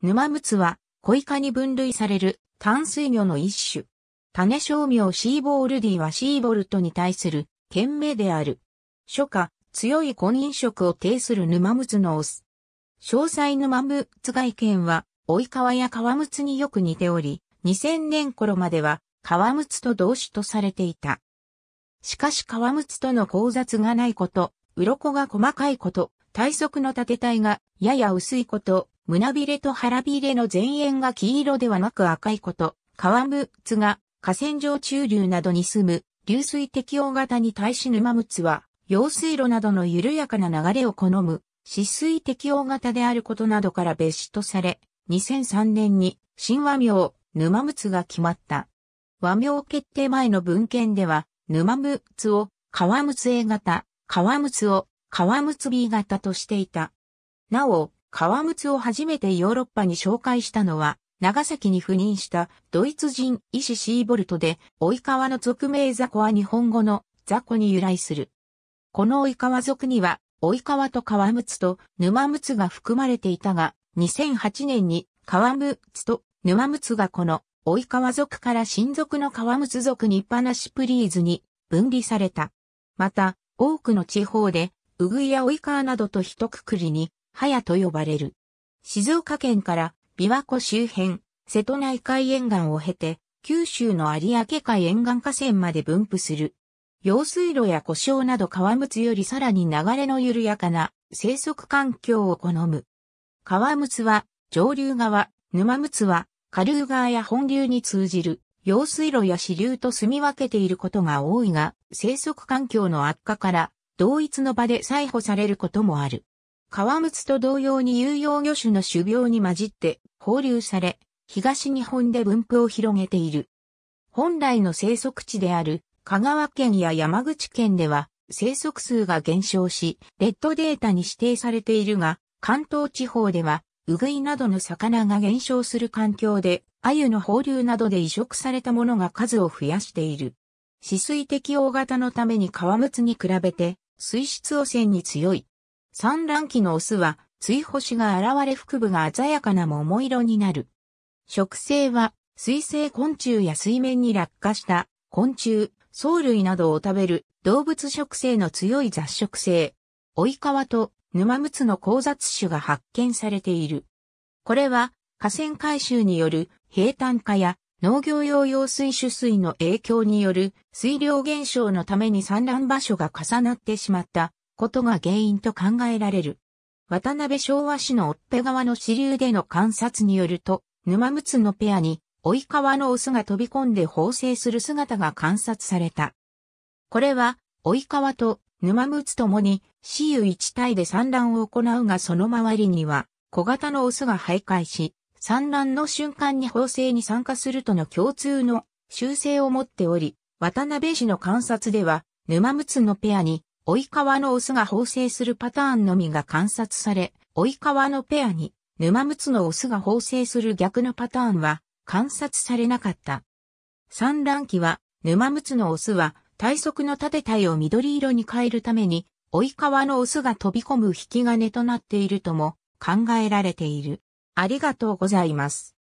沼ムツは、小イカに分類される淡水魚の一種。種商名シーボールディはシーボルトに対する県名である。初夏、強い婚姻色を呈する沼ムツのオス。詳細沼ムツ外見は、追いカや川むムツによく似ており、2000年頃までは川むムツと同種とされていた。しかし川むムツとの交雑がないこと、鱗が細かいこと、体側の縦体がやや薄いこと、胸びれと腹びれの前縁が黄色ではなく赤いこと、川つが河川上中流などに住む流水適応型に対し沼つは、用水路などの緩やかな流れを好む、湿水適応型であることなどから別紙とされ、2003年に新和名、沼つが決まった。和名決定前の文献では、沼つを川つ、A 型、川つを川つ、B 型としていた。なお、革靴を初めてヨーロッパに紹介したのは、長崎に赴任したドイツ人医師シーボルトで、及川の俗名雑魚は日本語の雑魚に由来する。この及川族には、及川と革靴と沼靴が含まれていたが、2008年に革靴と沼靴がこの及川族から親族の革靴族にっぱなしプリーズに分離された。また、多くの地方で、うぐいや及川などと一括りに、早と呼ばれる。静岡県から琵琶湖周辺、瀬戸内海沿岸を経て、九州の有明海沿岸河川まで分布する。用水路や故障など川むつよりさらに流れの緩やかな生息環境を好む。川むつは上流側、沼むつは下流側や本流に通じる用水路や支流と住み分けていることが多いが、生息環境の悪化から同一の場で採捕されることもある。川つと同様に有用魚種の種苗に混じって放流され、東日本で分布を広げている。本来の生息地である香川県や山口県では生息数が減少し、レッドデータに指定されているが、関東地方では、ウグイなどの魚が減少する環境で、鮎の放流などで移植されたものが数を増やしている。止水適応型のために川つに比べて、水質汚染に強い。産卵期のオスは、追星が現れ腹部が鮮やかな桃色になる。植生は、水生昆虫や水面に落下した昆虫、藻類などを食べる動物食性の強い雑食性。追川と沼むつの交雑種が発見されている。これは河川改修による平坦化や農業用用水取水の影響による水量減少のために産卵場所が重なってしまったことが原因と考えられる。渡辺昭和市の追っペ川の支流での観察によると、沼むつのペアに、追川のオスが飛び込んで放生する姿が観察された。これは、追川と沼むつともに、死有一体で産卵を行うがその周りには、小型のオスが徘徊し、産卵の瞬間に放生に参加するとの共通の修正を持っており、渡辺氏の観察では、沼むつのペアに追い川のオスが放生するパターンのみが観察され、追い川のペアに、沼むつのオスが放生する逆のパターンは観察されなかった。産卵期は、沼むつのオスは体側の縦体を緑色に変えるために、追い川のオスが飛び込む引き金となっているとも考えられている。ありがとうございます。